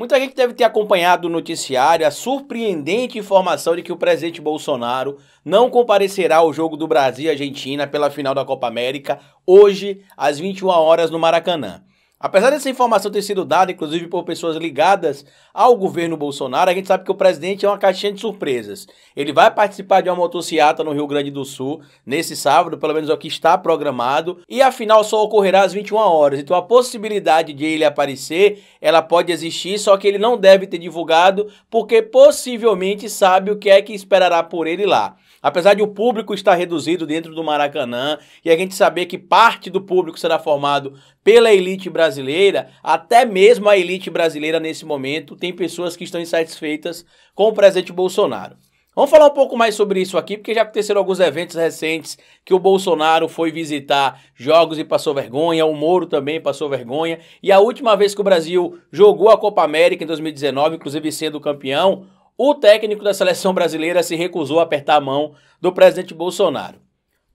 Muita gente deve ter acompanhado o noticiário a surpreendente informação de que o presidente Bolsonaro não comparecerá ao jogo do Brasil e Argentina pela final da Copa América hoje às 21 horas no Maracanã. Apesar dessa informação ter sido dada, inclusive por pessoas ligadas ao governo Bolsonaro, a gente sabe que o presidente é uma caixinha de surpresas. Ele vai participar de uma motocicleta no Rio Grande do Sul nesse sábado, pelo menos é o que está programado, e afinal só ocorrerá às 21 horas. Então a possibilidade de ele aparecer, ela pode existir, só que ele não deve ter divulgado, porque possivelmente sabe o que é que esperará por ele lá. Apesar de o público estar reduzido dentro do Maracanã e a gente saber que parte do público será formado pela elite brasileira, até mesmo a elite brasileira nesse momento, tem pessoas que estão insatisfeitas com o presidente Bolsonaro. Vamos falar um pouco mais sobre isso aqui, porque já aconteceram alguns eventos recentes que o Bolsonaro foi visitar jogos e passou vergonha, o Moro também passou vergonha, e a última vez que o Brasil jogou a Copa América em 2019, inclusive sendo campeão, o técnico da seleção brasileira se recusou a apertar a mão do presidente Bolsonaro.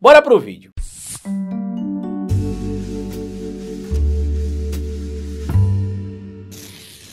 Bora pro vídeo.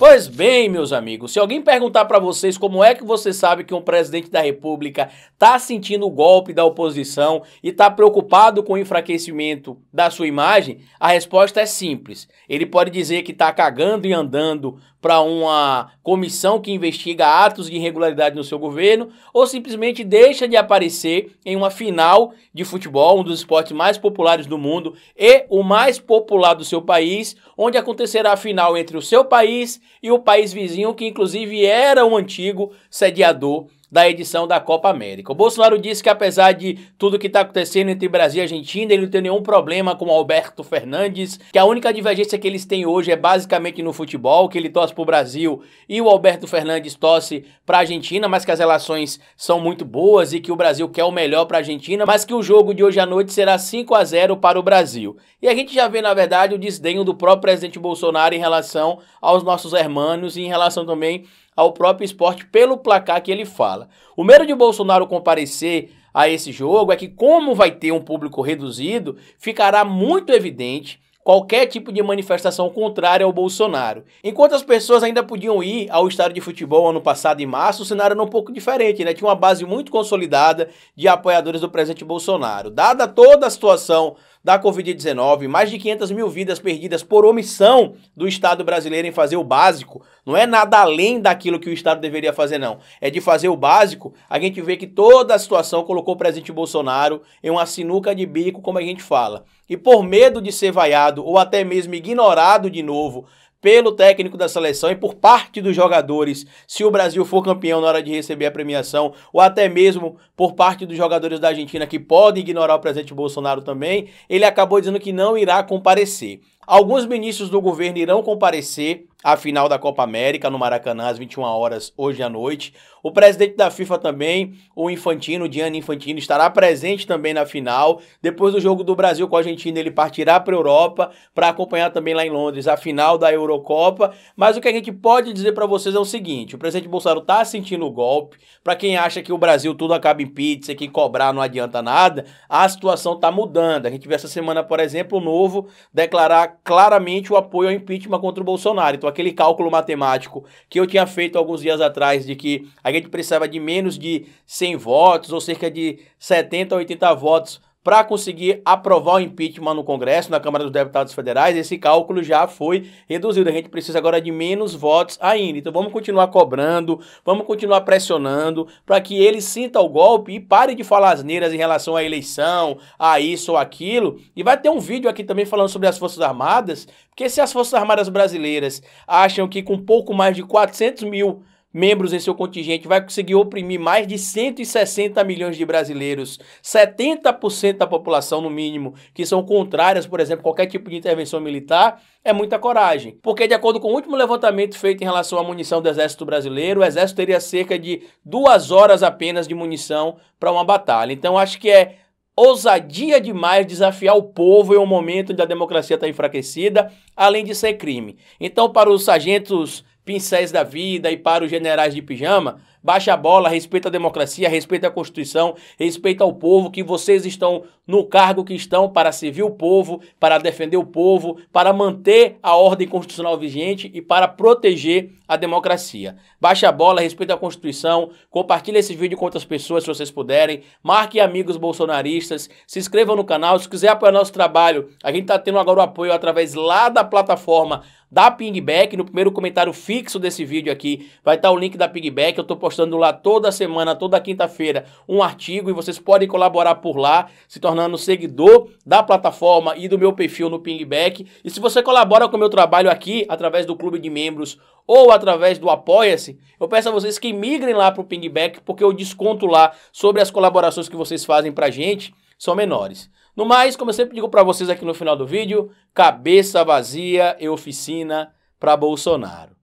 Pois bem, meus amigos, se alguém perguntar para vocês como é que você sabe que um presidente da República está sentindo o golpe da oposição e está preocupado com o enfraquecimento da sua imagem, a resposta é simples. Ele pode dizer que está cagando e andando para uma comissão que investiga atos de irregularidade no seu governo, ou simplesmente deixa de aparecer em uma final de futebol, um dos esportes mais populares do mundo e o mais popular do seu país, onde acontecerá a final entre o seu país e o país vizinho, que inclusive era um antigo sediador da edição da Copa América. O Bolsonaro disse que apesar de tudo que está acontecendo entre Brasil e Argentina, ele não tem nenhum problema com Alberto Fernandes, que a única divergência que eles têm hoje é basicamente no futebol, que ele torce para o Brasil e o Alberto Fernandes torce para a Argentina, mas que as relações são muito boas e que o Brasil quer o melhor para a Argentina, mas que o jogo de hoje à noite será 5 a 0 para o Brasil. E a gente já vê, na verdade, o desdenho do próprio presidente Bolsonaro em relação aos nossos hermanos e em relação também ao próprio esporte pelo placar que ele fala. O medo de Bolsonaro comparecer a esse jogo é que, como vai ter um público reduzido, ficará muito evidente qualquer tipo de manifestação contrária ao Bolsonaro. Enquanto as pessoas ainda podiam ir ao estádio de futebol ano passado em março, o cenário era um pouco diferente, né? Tinha uma base muito consolidada de apoiadores do presidente Bolsonaro. Dada toda a situação da Covid-19, mais de 500 mil vidas perdidas por omissão do Estado brasileiro em fazer o básico. Não é nada além daquilo que o Estado deveria fazer, não. É de fazer o básico. A gente vê que toda a situação colocou o presidente Bolsonaro em uma sinuca de bico, como a gente fala. E por medo de ser vaiado ou até mesmo ignorado de novo pelo técnico da seleção e por parte dos jogadores, se o Brasil for campeão na hora de receber a premiação, ou até mesmo por parte dos jogadores da Argentina que podem ignorar o presidente Bolsonaro também, ele acabou dizendo que não irá comparecer. Alguns ministros do governo irão comparecer à final da Copa América no Maracanã às 21 horas hoje à noite. O presidente da FIFA também, o Infantino, Gianni Infantino, estará presente também na final. Depois do jogo do Brasil com a Argentina, ele partirá para a Europa para acompanhar também lá em Londres a final da Eurocopa. Mas o que a gente pode dizer para vocês é o seguinte: o presidente Bolsonaro está sentindo o golpe. Para quem acha que o Brasil tudo acaba em pizza, que cobrar não adianta nada, a situação está mudando. A gente viu essa semana, por exemplo, o novo declarar claramente o apoio ao impeachment contra o Bolsonaro. Então, aquele cálculo matemático que eu tinha feito alguns dias atrás de que a gente precisava de menos de 100 votos, ou cerca de 70 80 votos para conseguir aprovar o impeachment no Congresso, na Câmara dos Deputados Federais, esse cálculo já foi reduzido. A gente precisa agora de menos votos ainda. Então vamos continuar cobrando, vamos continuar pressionando para que ele sinta o golpe e pare de falar asneiras em relação à eleição, a isso ou aquilo. E vai ter um vídeo aqui também falando sobre as Forças Armadas, porque se as Forças Armadas brasileiras acham que com pouco mais de 400 mil membros em seu contingente, vai conseguir oprimir mais de 160 milhões de brasileiros, 70% da população no mínimo, que são contrárias, por exemplo, a qualquer tipo de intervenção militar, é muita coragem. Porque de acordo com o último levantamento feito em relação à munição do Exército Brasileiro, o Exército teria cerca de duas horas apenas de munição para uma batalha. Então acho que é ousadia demais desafiar o povo em um momento onde a democracia está enfraquecida, além de ser crime. Então, para os sargentos pincéis da vida e para os generais de pijama, baixa a bola, respeita a democracia, respeita a Constituição, respeita o povo, que vocês estão no cargo que estão para servir o povo, para defender o povo, para manter a ordem constitucional vigente e para proteger a democracia. Baixa a bola, respeita a Constituição, compartilhe esse vídeo com outras pessoas se vocês puderem, marque amigos bolsonaristas, se inscreva no canal, se quiser apoiar nosso trabalho, a gente está tendo agora o apoio através lá da plataforma da Pingback, no primeiro comentário fixo fixo desse vídeo aqui vai estar tá o link da Pigback. Eu estou postando lá toda semana, toda quinta-feira, um artigo e vocês podem colaborar por lá, se tornando seguidor da plataforma e do meu perfil no Pigback. E se você colabora com o meu trabalho aqui, através do clube de membros ou através do Apoia-se, eu peço a vocês que migrem lá para o Pingback, porque o desconto lá sobre as colaborações que vocês fazem para a gente são menores. No mais, como eu sempre digo para vocês aqui no final do vídeo, cabeça vazia e oficina para Bolsonaro.